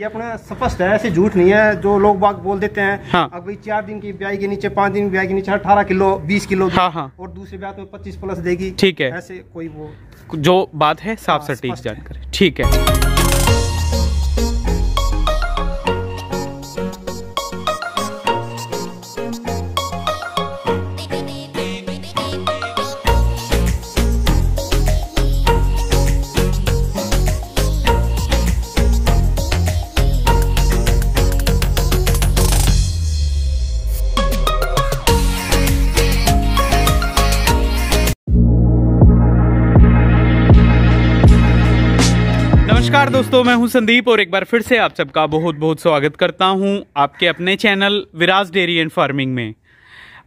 ये अपना स्पष्ट है ऐसे झूठ नहीं है जो लोग बाग बोल देते हैं हाँ। अब भाई चार दिन की ब्याई के नीचे पांच दिन ब्याई के नीचे अठारह किलो बीस किलो हाँ हाँ। और दूसरे ब्याह में पच्चीस प्लस देगी ठीक है ऐसे कोई वो जो बात है साफ हाँ, सटीक जानकारी ठीक है नमस्कार दोस्तों मैं हूं संदीप और एक बार फिर से आप सबका बहुत बहुत स्वागत करता हूं आपके अपने channel Viraj dairy and farming में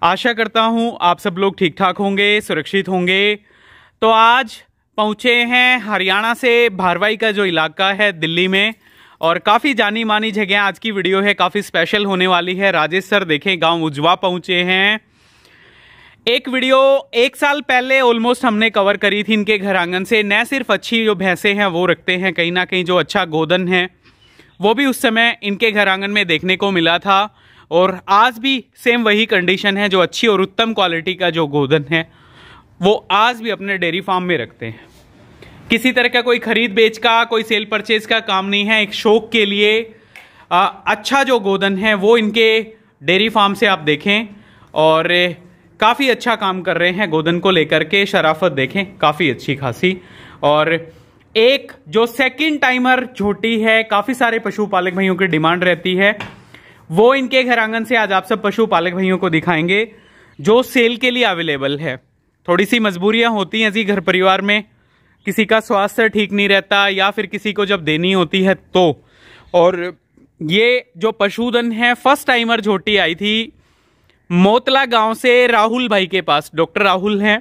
आशा करता हूं आप सब लोग ठीक ठाक होंगे सुरक्षित होंगे तो आज पहुंचे हैं हरियाणा से भारवाई का जो इलाका है दिल्ली में और काफ़ी जानी मानी जगह आज की वीडियो है काफ़ी स्पेशल होने वाली है राजेश सर देखें गाँव उजवा पहुँचे हैं एक वीडियो एक साल पहले ऑलमोस्ट हमने कवर करी थी इनके घर आंगन से न सिर्फ अच्छी जो भैंसें हैं वो रखते हैं कहीं ना कहीं जो अच्छा गोदन है वो भी उस समय इनके घर आंगन में देखने को मिला था और आज भी सेम वही कंडीशन है जो अच्छी और उत्तम क्वालिटी का जो गोदन है वो आज भी अपने डेयरी फार्म में रखते हैं किसी तरह का कोई खरीद बेच का कोई सेल परचेज का काम नहीं है एक शौक के लिए आ, अच्छा जो गोदन है वो इनके डेयरी फार्म से आप देखें और काफ़ी अच्छा काम कर रहे हैं गोदन को लेकर के शराफत देखें काफ़ी अच्छी खासी और एक जो सेकंड टाइमर छोटी है काफ़ी सारे पशुपालक भाइयों की डिमांड रहती है वो इनके घर आंगन से आज आप सब पशुपालक भाइयों को दिखाएंगे जो सेल के लिए अवेलेबल है थोड़ी सी मजबूरियाँ होती हैं जी घर परिवार में किसी का स्वास्थ्य ठीक नहीं रहता या फिर किसी को जब देनी होती है तो और ये जो पशुधन है फर्स्ट टाइमर झोटी आई थी मोतला गांव से राहुल भाई के पास डॉक्टर राहुल हैं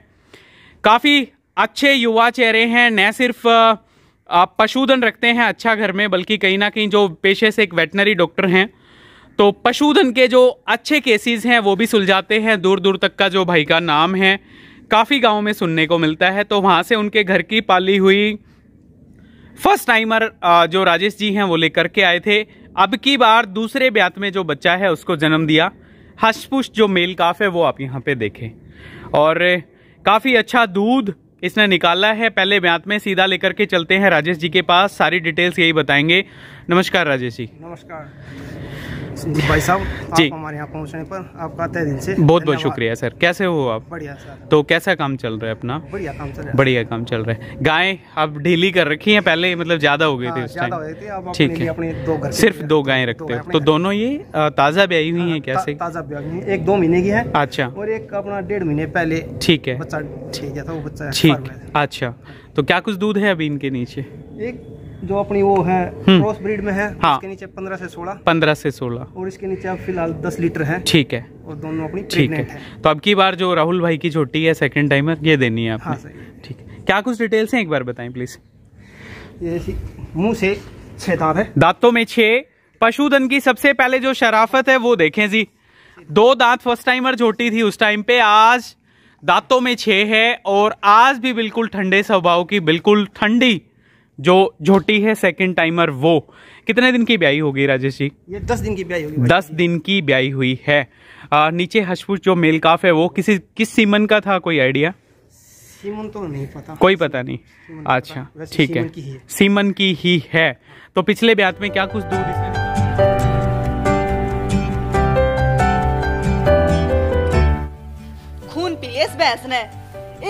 काफ़ी अच्छे युवा चेहरे हैं न सिर्फ आप पशुधन रखते हैं अच्छा घर में बल्कि कहीं ना कहीं जो पेशे से एक वेटनरी डॉक्टर हैं तो पशुधन के जो अच्छे केसेस हैं वो भी सुलझाते हैं दूर दूर तक का जो भाई का नाम है काफ़ी गाँव में सुनने को मिलता है तो वहाँ से उनके घर की पाली हुई फर्स्ट टाइमर जो राजेश जी हैं वो लेकर के आए थे अब की बार दूसरे ब्यात में जो बच्चा है उसको जन्म दिया हसपुश जो मेल काफ है वो आप यहाँ पे देखें और काफ़ी अच्छा दूध इसने निकाला है पहले ब्यात में सीधा लेकर के चलते हैं राजेश जी के पास सारी डिटेल्स यही बताएंगे नमस्कार राजेश जी नमस्कार भाई साहब जी हमारे यहाँ पहुँचने पर आपका तय दिन से बहुत बहुत शुक्रिया सर कैसे हो आप बढ़िया सर तो कैसा काम चल रहा है अपना बढ़िया काम चल रहा है बढ़िया काम चल रहा है गाय अब ढीली कर रखी है पहले मतलब ज़्यादा हो गई थी हाँ, उस टाइम ठीक है सिर्फ दो गाय रखते हो तो दोनों ये ताज़ा ब्याई हुई हाँ, है कैसे ताज़ा ब्याई हुई है एक दो महीने की है अच्छा और एक अपना डेढ़ महीने पहले ठीक है ठीक तो है अच्छा तो क्या कुछ दूध है अभी इनके नीचे एक जो अपनी वो है क्रॉस हम्म। ब्रीड में है हाँ, इसके नीचे पंद्रह से सोलह पंद्रह से सोलह और इसके नीचे अब फिलहाल दस लीटर है ठीक है और दोनों अपनी ठीक है।, है तो अब की बार जो राहुल भाई की छोटी है सेकंड टाइमर ये देनी है आपने हाँ, ठीक है क्या कुछ डिटेल्स हैं एक बार बताएं प्लीज ये मुंह से छह दांत है दांतों में छह पशुधन की सबसे पहले जो शराफत है वो देखे जी दो दांत फर्स्ट टाइमर छोटी थी उस टाइम पे आज दांतों में छः है और आज भी बिल्कुल ठंडे स्वभाव की बिल्कुल ठंडी जो झोटी है सेकंड टाइमर वो कितने दिन की ब्याई होगी राजेश जी ये दस दिन की ब्याई होगी दस दिन की ब्याई हुई है आ, नीचे हसपुस जो मेल काफ है वो किसी किस सीमन का था कोई आइडिया सीमन तो नहीं पता कोई पता नहीं तो अच्छा ठीक है।, सीमन की ही है तो पिछले ब्यात में क्या कुछ दूध खून पिए इस ने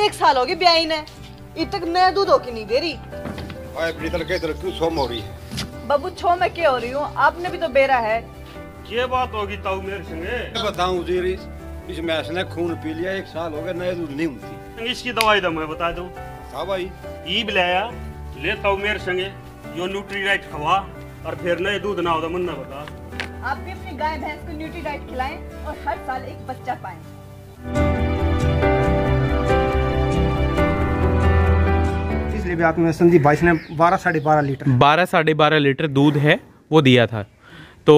एक साल हो गई ब्याई ने इतक मैं दूध होके नहीं दे रही ओए प्रीतल के इधर क्यों छोम हो रही है बाबू छो मैं क्या हो रही हूँ आपने भी तो बेरा है ये बात होगी ताऊ मेरे संगे बताऊं जी इस मैस ने खून पी लिया एक साल हो गया नए दूध नहीं होती इसकी दवाई दम तो है बता दू हाँ भाई ई बुलाया ले ताऊ मेरे संगे जो न्यूट्री राइट खवा और फिर नए दूध ना हो तो मन बता आप भी अपनी गाय भैंस को न्यूट्री राइट खिलाए और हर साल एक बच्चा पाए पिछले भी आपने संदीप भाई ने बारह साढ़े बारह लीटर बारह साढ़े बारह लीटर दूध है वो दिया था तो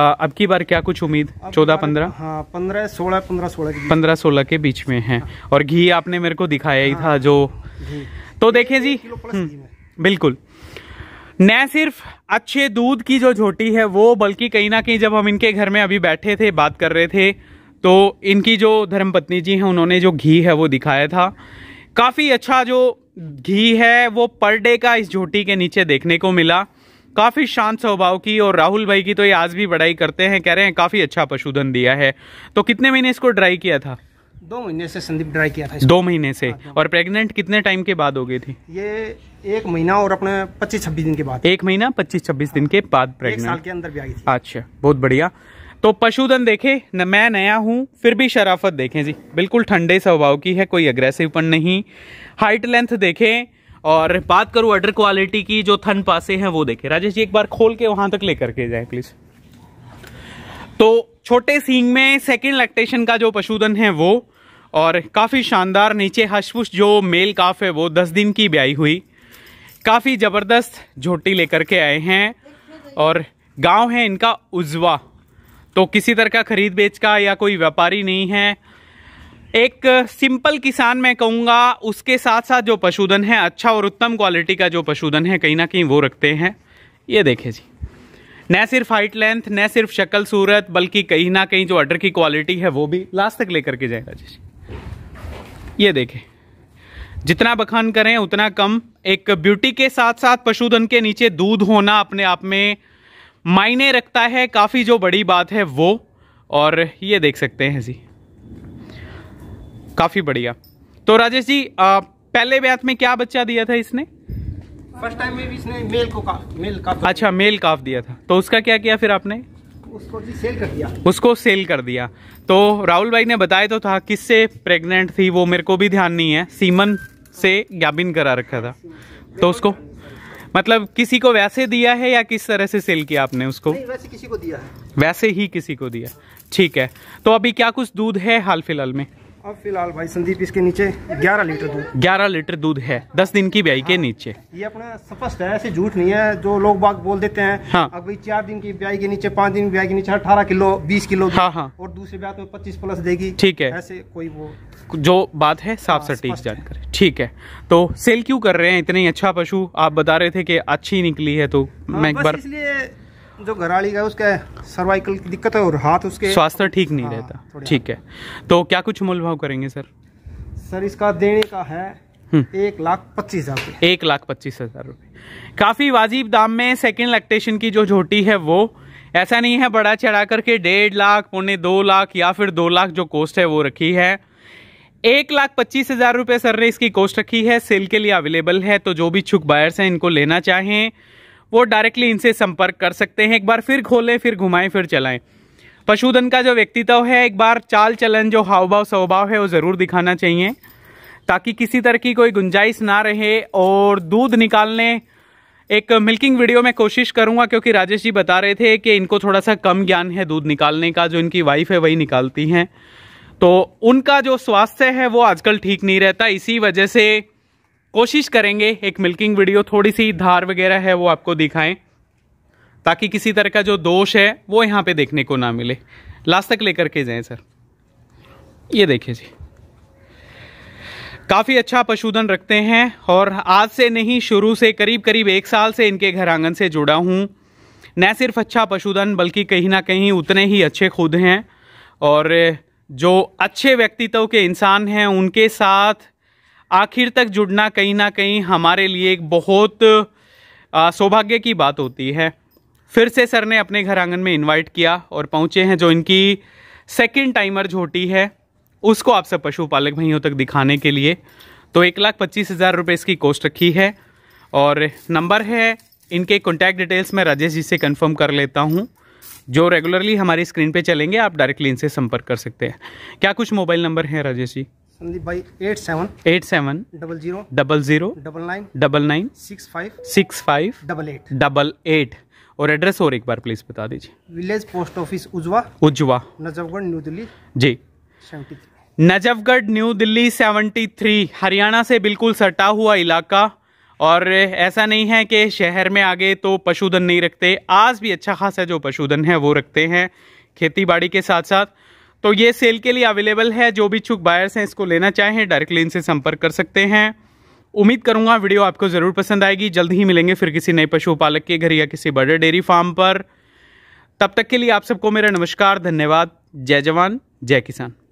अब की बार क्या कुछ उम्मीद चौदह पंद्रह हाँ पंद्रह सोलह पंद्रह सोलह पंद्रह सोलह के बीच में है हाँ। और घी आपने मेरे को दिखाया ही था हाँ। जो तो देखें जी हम्म। बिल्कुल न सिर्फ अच्छे दूध की जो झोटी है वो बल्कि कहीं ना कहीं जब हम इनके घर में अभी बैठे थे बात कर रहे थे तो इनकी जो धर्मपत्नी जी हैं उन्होंने जो घी है वो दिखाया था काफ़ी अच्छा जो घी है वो पर डे का इस झोटी के नीचे देखने को मिला काफ़ी शांत स्वभाव की और राहुल भाई की तो ये आज भी बड़ाई करते हैं कह रहे हैं काफ़ी अच्छा पशुधन दिया है तो कितने महीने इसको ड्राई किया था दो महीने से संदीप ड्राई किया था दो महीने से हाँ, और प्रेग्नेंट कितने टाइम के बाद हो गई थी ये एक महीना और अपने पच्चीस छब्बीस दिन के बाद एक महीना पच्चीस छब्बीस दिन के बाद प्रेग्नेंट साल के अंदर भी आई थी अच्छा बहुत बढ़िया तो पशुधन देखे न मैं नया हूँ फिर भी शराफत देखें जी बिल्कुल ठंडे स्वभाव की है कोई अग्रेसिवपन नहीं हाइट लेंथ देखें और बात करूँ अडर क्वालिटी की जो थन पासे हैं वो देखें राजेश जी एक बार खोल के वहाँ तक लेकर के जाए प्लीज़ तो छोटे सींग में सेकेंड लैक्टेशन का जो पशुधन है वो और काफ़ी शानदार नीचे हशपुश जो मेल काफ है वो दस दिन की ब्याई हुई काफ़ी ज़बरदस्त झोटी लेकर के आए हैं और गांव है इनका उजवा तो किसी तरह का खरीद बेच का या कोई व्यापारी नहीं है एक सिंपल किसान मैं कहूँगा उसके साथ साथ जो पशुधन है अच्छा और उत्तम क्वालिटी का जो पशुधन है कहीं ना कहीं वो रखते हैं ये देखें जी न सिर्फ हाइट लेंथ न सिर्फ शक्ल सूरत बल्कि कहीं ना कहीं जो अडर की क्वालिटी है वो भी लास्ट तक लेकर के जाएगा जी ये देखें जितना बखान करें उतना कम एक ब्यूटी के साथ साथ पशुधन के नीचे दूध होना अपने आप में मायने रखता है काफ़ी जो बड़ी बात है वो और ये देख सकते हैं जी काफ़ी बढ़िया तो राजेश जी आ, पहले ब्याथ में क्या बच्चा दिया था इसने फर्स्ट टाइम में भी इसने मेल को का, मेल काफ अच्छा मेल काफ दिया था तो उसका क्या किया फिर आपने उसको सेल कर दिया उसको सेल कर दिया तो राहुल भाई ने बताया तो था किससे प्रेग्नेंट थी वो मेरे को भी ध्यान नहीं है सीमन से गैबिन करा रखा था तो उसको मतलब किसी को वैसे दिया है या किस तरह से सेल किया आपने उसको वैसे किसी को दिया है वैसे ही किसी को दिया ठीक है तो अभी क्या कुछ दूध है हाल फिलहाल में अब फिलहाल भाई संदीप इसके नीचे 11 लीटर दूध 11 लीटर दूध है 10 दिन की ब्याई हाँ, के नीचे ये अपना स्पष्ट है ऐसे झूठ नहीं है जो लोग बाग बोल देते हैं हाँ, अब भाई चार दिन की ब्याई के नीचे पाँच दिन की ब्याई के नीचे अठारह किलो बीस किलो हाँ, हाँ, और दूसरे ब्याह में पच्चीस प्लस देगी ठीक है ऐसे कोई वो जो बात है साफ हाँ, सटीक जानकारी ठीक है तो सेल क्यों कर रहे हैं इतने अच्छा पशु आप बता रहे थे कि अच्छी निकली है तो हाँ, मैं एक बार इसलिए जो घराली का उसका सर्वाइकल की दिक्कत है और हाथ उसके स्वास्थ्य ठीक नहीं हाँ, रहता ठीक है तो क्या कुछ मूल भाव करेंगे सर सर इसका देने का है एक लाख पच्चीस हजार एक लाख पच्चीस हजार रुपये काफ़ी वाजिब दाम में सेकंड लैक्टेशन की जो झोटी है वो ऐसा नहीं है बड़ा चढ़ा करके डेढ़ लाख पौने दो लाख या फिर दो लाख जो कोस्ट है वो रखी है एक लाख पच्चीस हजार रुपये सर ने इसकी कोस्ट रखी है सेल के लिए अवेलेबल है तो जो भी छुक बायर्स हैं इनको लेना चाहें वो डायरेक्टली इनसे संपर्क कर सकते हैं एक बार फिर खोलें फिर घुमाएं फिर चलाएं पशुधन का जो व्यक्तित्व है एक बार चाल चलन जो हाव भाव स्वभाव है वो ज़रूर दिखाना चाहिए ताकि किसी तरह की कोई गुंजाइश ना रहे और दूध निकालने एक मिल्किंग वीडियो में कोशिश करूंगा क्योंकि राजेश जी बता रहे थे कि इनको थोड़ा सा कम ज्ञान है दूध निकालने का जो इनकी वाइफ है वही निकालती हैं तो उनका जो स्वास्थ्य है वो आजकल ठीक नहीं रहता इसी वजह से कोशिश करेंगे एक मिल्किंग वीडियो थोड़ी सी धार वगैरह है वो आपको दिखाएं ताकि किसी तरह का जो दोष है वो यहाँ पे देखने को ना मिले लास्ट तक लेकर के जाएं सर ये देखिए जी काफ़ी अच्छा पशुधन रखते हैं और आज से नहीं शुरू से करीब करीब एक साल से इनके घर आंगन से जुड़ा हूँ न सिर्फ अच्छा पशुधन बल्कि कहीं ना कहीं उतने ही अच्छे खुद हैं और जो अच्छे व्यक्तित्व के इंसान हैं उनके साथ आखिर तक जुड़ना कहीं ना कहीं हमारे लिए एक बहुत सौभाग्य की बात होती है फिर से सर ने अपने घर आंगन में इनवाइट किया और पहुँचे हैं जो इनकी सेकेंड टाइमर झोटी है उसको आप सब पशुपालक भाइयों तक दिखाने के लिए तो एक लाख पच्चीस हज़ार रुपये इसकी कोस्ट रखी है और नंबर है इनके कॉन्टैक्ट डिटेल्स मैं राजेश जी से कंफर्म कर लेता हूँ जो रेगुलरली हमारी स्क्रीन पे चलेंगे आप डायरेक्टली इनसे संपर्क कर सकते हैं क्या कुछ मोबाइल नंबर हैं राजेश जी संदीप भाई eight seven eight seven double zero double zero double nine double nine six five six five double eight double eight और एड्रेस और एक बार प्लीज बता दीजिए village post office Ujwa Ujwa Najafgarh new Delhi जी सेवेंटी नजफगढ़ न्यू दिल्ली 73 हरियाणा से बिल्कुल सटा हुआ इलाका और ऐसा नहीं है कि शहर में आगे तो पशुधन नहीं रखते आज भी अच्छा खासा जो पशुधन है वो रखते हैं खेती बाड़ी के साथ साथ तो ये सेल के लिए अवेलेबल है जो भी छुक बायर्स हैं इसको लेना चाहें डायरेक्टली इनसे संपर्क कर सकते हैं उम्मीद करूंगा वीडियो आपको ज़रूर पसंद आएगी जल्द ही मिलेंगे फिर किसी नए पशुपालक के घर या किसी बड़े डेयरी फार्म पर तब तक के लिए आप सबको मेरा नमस्कार धन्यवाद जय जवान जय किसान